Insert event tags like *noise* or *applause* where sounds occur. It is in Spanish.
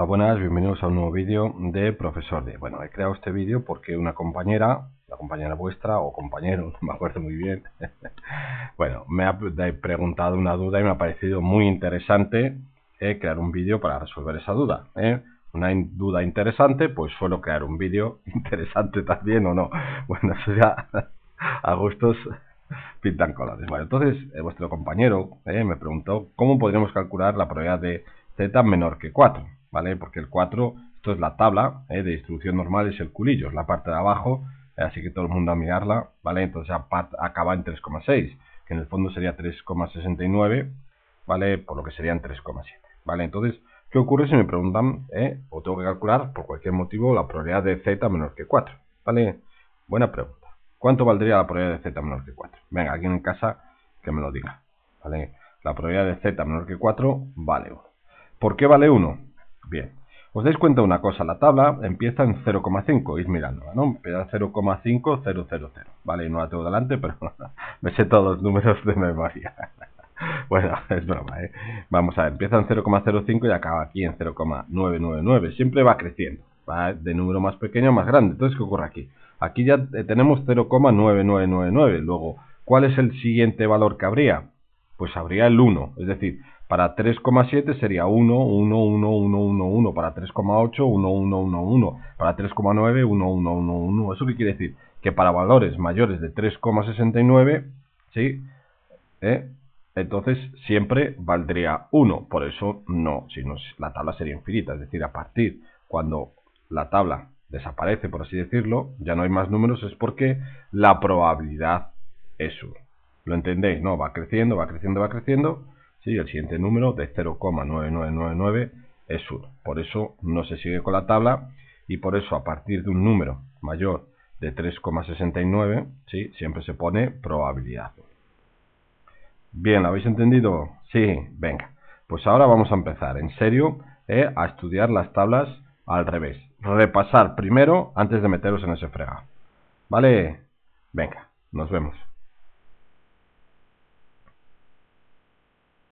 Hola, buenas, bienvenidos a un nuevo vídeo de Profesor D. Bueno, he creado este vídeo porque una compañera, la compañera vuestra o compañero, *laughs* no me acuerdo muy bien, *laughs* bueno, me ha preguntado una duda y me ha parecido muy interesante eh, crear un vídeo para resolver esa duda. Eh. Una duda interesante, pues suelo crear un vídeo *laughs* interesante también o no. Bueno, eso ya a gustos pintan colores. Bueno, entonces eh, vuestro compañero me preguntó cómo podríamos calcular la probabilidad de z menor que 4. ¿vale? Porque el 4, esto es la tabla ¿eh? de distribución normal, es el culillo, es la parte de abajo, ¿eh? así que todo el mundo a mirarla, ¿vale? Entonces acaba en 3,6, que en el fondo sería 3,69, ¿vale? Por lo que serían 3,7, ¿vale? Entonces, ¿qué ocurre si me preguntan, ¿eh? o tengo que calcular por cualquier motivo, la probabilidad de z menor que 4, ¿vale? Buena pregunta. ¿Cuánto valdría la probabilidad de z menor que 4? Venga, alguien en casa que me lo diga, ¿vale? La probabilidad de z menor que 4 vale 1. ¿Por qué vale 1? Bien. Os dais cuenta de una cosa, la tabla empieza en 0,5, ir mirando, ¿no? Empieza en 0,5000, ¿vale? No la tengo delante, *laughs* pero me sé todos los números de memoria. *laughs* bueno, es broma, ¿eh? Vamos a ver, empieza en 0,05 y acaba aquí en 0,999. Siempre va creciendo, va de número más pequeño a más grande. Entonces, ¿qué ocurre aquí? Aquí ya eh, tenemos 0,9999. Luego, ¿cuál es el siguiente valor que habría? Pues habría el 1, es decir, para 3,7 sería 1, 1, 1, 1, 1, 1. Para 3,8, 1, 1, 1, 1. Para 3,9, 1, 1, 1, 1. ¿Eso qué quiere decir? Que para valores mayores de 3,69, ¿sí? ¿Eh? Entonces siempre valdría 1. Por eso no, si no, la tabla sería infinita. Es decir, a partir cuando la tabla desaparece, por así decirlo, ya no hay más números, es porque la probabilidad es 1. ¿Lo entendéis? No, va creciendo, va creciendo, va creciendo el siguiente número de 0,9999 es 1. Por eso no se sigue con la tabla y por eso a partir de un número mayor de 3,69 ¿sí? siempre se pone probabilidad. Bien, ¿lo habéis entendido? Sí, venga. Pues ahora vamos a empezar en serio eh, a estudiar las tablas al revés. Repasar primero antes de meteros en ese frega. ¿Vale? Venga, nos vemos.